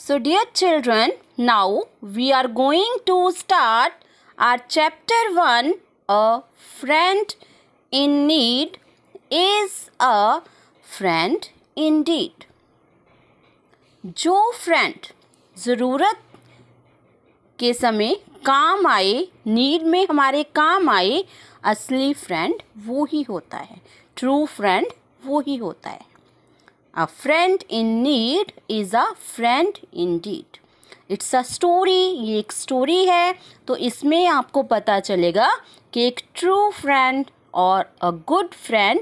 So dear children, now we are going to start our chapter 1 A friend in need is a friend indeed. jo friend zarurat ke samay काम आए need में हमारे काम आए असली friend वो ही होता है ट्रू फ्रेंड वो ही होता है A friend in need is a friend indeed. It's a story ये एक स्टोरी है तो इसमें आपको पता चलेगा कि एक ट्रू फ्रेंड और अ गुड फ्रेंड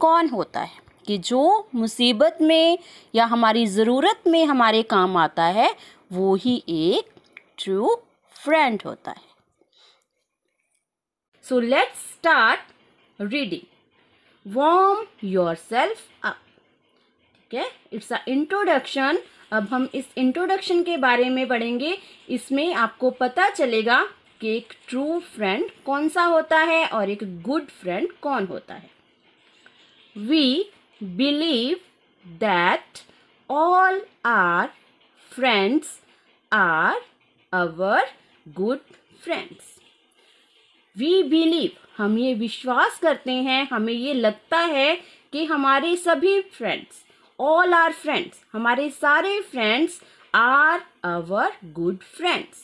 कौन होता है कि जो मुसीबत में या हमारी ज़रूरत में हमारे काम आता है वो ही एक ट्रू फ्रेंड होता है so let's start reading warm yourself up. okay it's a introduction अब हम इस इंट्रोडक्शन के बारे में पढ़ेंगे इसमें आपको पता चलेगा कि एक ट्रू फ्रेंड कौन सा होता है और एक गुड फ्रेंड कौन होता है we believe that all are friends are our good friends we believe हम ये विश्वास करते हैं हमें ये लगता है कि हमारे सभी फ्रेंड्स ऑल आर फ्रेंड्स हमारे सारे friends are our good friends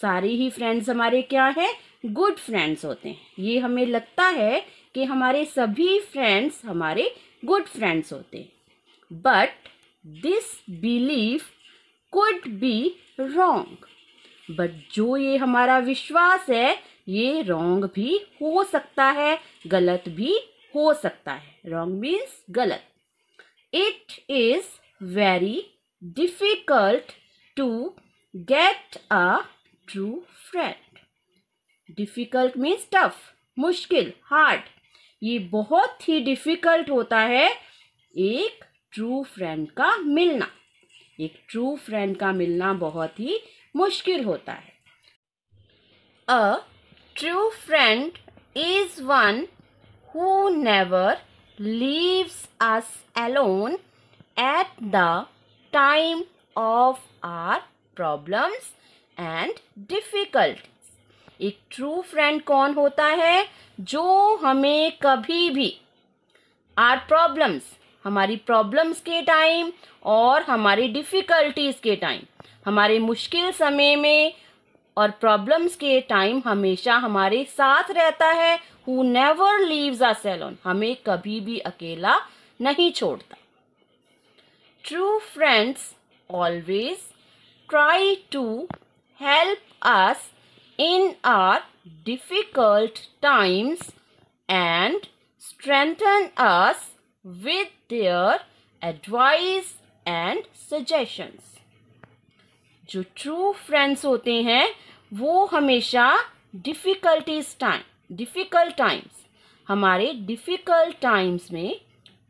सारे ही फ्रेंड्स हमारे क्या है गुड फ्रेंड्स होते हैं ये हमें लगता है कि हमारे सभी फ्रेंड्स हमारे गुड फ्रेंड्स होते हैं but this belief could be wrong but जो ये हमारा विश्वास है ये रोंग भी हो सकता है गलत भी हो सकता है रोंग मीन्स गलत It is very difficult to get a true friend. Difficult means tough, mushkil hard. ye bahut hi difficult hota hai ek true friend ka milna ek true friend ka milna bahut hi mushkil hota hai a true friend is one who never leaves us alone at the time of our problems and difficulties. एक true friend कौन होता है जो हमें कभी भी our problems हमारी problems के टाइम और हमारी डिफ़िकल्टीज़ के टाइम हमारे मुश्किल समय में और प्रॉब्लम्स के टाइम हमेशा हमारे साथ रहता है who never leaves us alone हमें कभी भी अकेला नहीं छोड़ता true friends always try to help us in our difficult times and strengthen us with their advice and suggestions जो ट्रू फ्रेंड्स होते हैं वो हमेशा डिफिकल्टीज टाइम डिफ़िकल्ट टाइम्स हमारे डिफ़िकल्ट टाइम्स में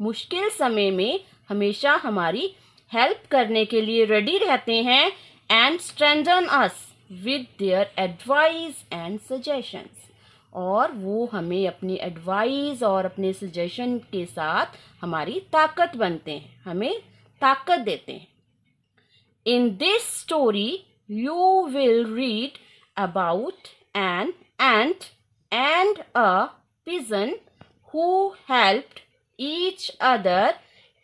मुश्किल समय में हमेशा हमारी हेल्प करने के लिए रेडी रहते हैं and strengthen us with their advice and suggestions और वो हमें अपनी एडवाइस और अपने सजेशन के साथ हमारी ताकत बनते हैं हमें ताकत देते हैं in this story you will read about an ant and a pigeon who helped each other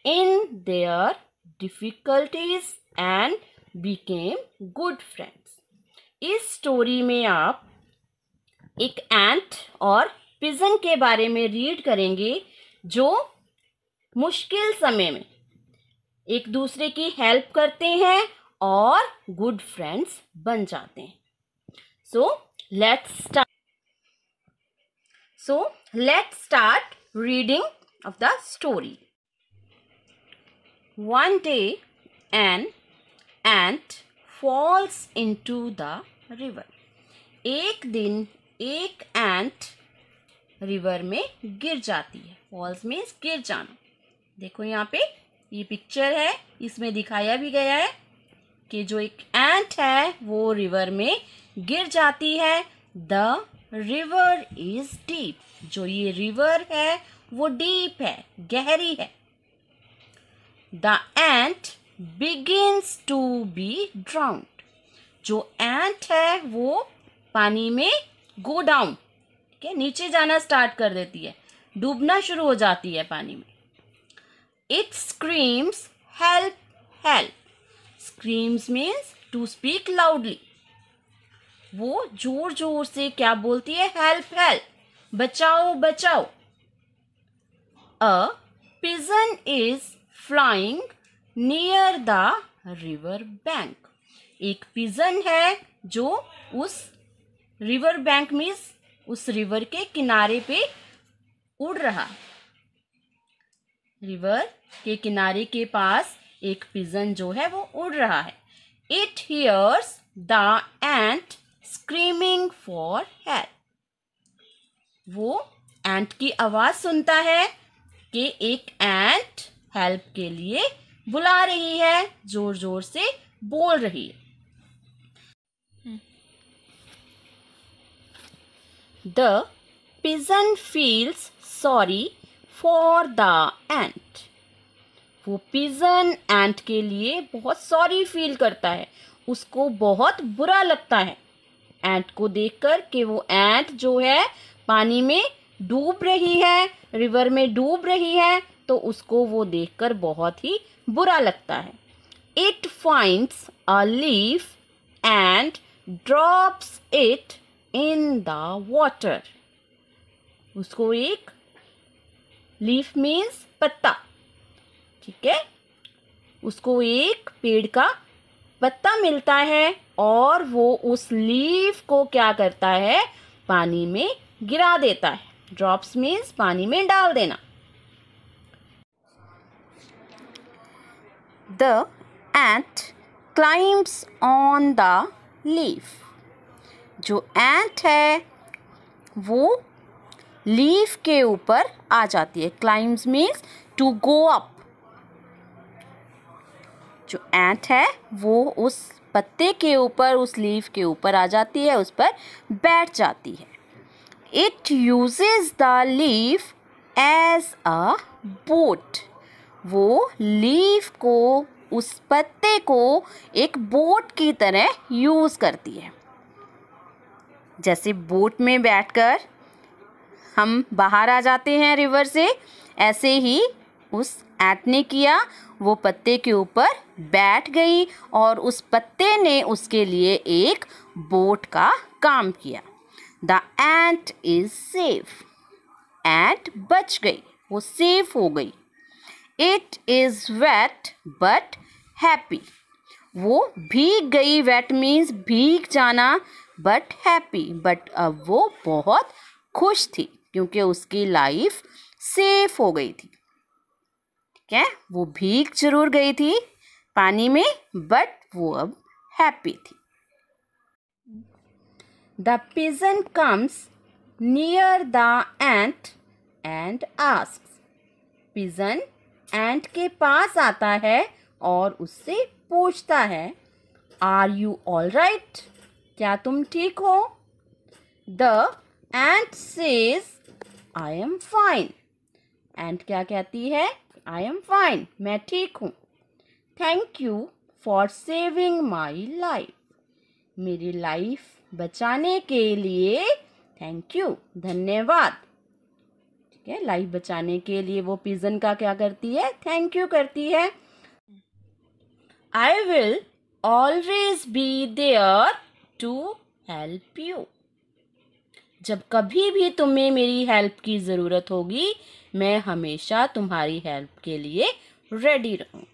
in their difficulties and became good friends. इस स्टोरी में आप एक एंट और पिजन के बारे में रीड करेंगे जो मुश्किल समय में एक दूसरे की हेल्प करते हैं और गुड फ्रेंड्स बन जाते हैं so let's start So let's start reading of the story. One day an ant falls into the river. ek din ek ant river mein gir jati hai falls means gir jana देखो यहाँ पे ये picture है इसमें दिखाया भी गया है कि जो एक एंट है वो रिवर में गिर जाती है द रिवर इज डीप जो ये रिवर है वो डीप है गहरी है the ant begins to be drowned जो एंट है वो पानी में गो डाउन ठीक है नीचे जाना स्टार्ट कर देती है डूबना शुरू हो जाती है पानी में it screams help help screams means to speak loudly वो जोर जोर से क्या बोलती है हेल्प हेल्प बचाओ बचाओ a pigeon is flying near the river bank एक पिजन है जो उस रिवर बैंक मीन्स उस रिवर के किनारे पे उड़ रहा रिवर के किनारे के पास एक पिजन जो है वो उड़ रहा है it hears the ant screaming for help वो एंट की आवाज़ सुनता है कि एक एंट हेल्प के लिए बुला रही है जोर जोर से बोल रही है pigeon feels sorry for the ant वो पिजन एंट के लिए बहुत सॉरी फील करता है उसको बहुत बुरा लगता है एंट को देखकर कि वो एंट जो है पानी में डूब रही है रिवर में डूब रही है तो उसको वो देखकर बहुत ही बुरा लगता है it finds a leaf and drops it in the water उसको एक लीफ मीन्स पत्ता ठीक है उसको एक पेड़ का पत्ता मिलता है और वो उस लीफ को क्या करता है पानी में गिरा देता है ड्रॉप्स मीन्स पानी में डाल देना the ant climbs on the leaf जो एंट है वो लीफ के ऊपर आ जाती है climbs means to go up जो एंट है वो उस पत्ते के ऊपर उस लीफ के ऊपर आ जाती है उस पर बैठ जाती है it uses the leaf as a boat वो लीफ को उस पत्ते को एक बोट की तरह यूज़ करती है जैसे बोट में बैठकर हम बाहर आ जाते हैं रिवर से ऐसे ही उस एट ने किया वो पत्ते के ऊपर बैठ गई और उस पत्ते ने उसके लिए एक बोट का काम किया the ant is safe ant बच गई वो सेफ हो गई it is wet but happy वो भीग गई वेट मीन्स भीग जाना बट हैप्पी बट अब वो बहुत खुश थी क्योंकि उसकी लाइफ सेफ हो गई थी ठीक है वो भीग जरूर गई थी पानी में बट वो अब हैप्पी थी the pigeon comes near the ant and ask pigeon ant के पास आता है और उससे पूछता है आर यू ऑल राइट क्या तुम ठीक हो the ant says I am fine ant क्या कहती है आई एम फाइन मैं ठीक हूँ thank you for saving my life मेरी लाइफ बचाने के लिए थैंक यू धन्यवाद ठीक है लाइफ बचाने के लिए वो पिजन का क्या करती है थैंक यू करती है I will always be there to help you जब कभी भी तुम्हें मेरी हेल्प की ज़रूरत होगी मैं हमेशा तुम्हारी हेल्प के लिए रेडी रहूँ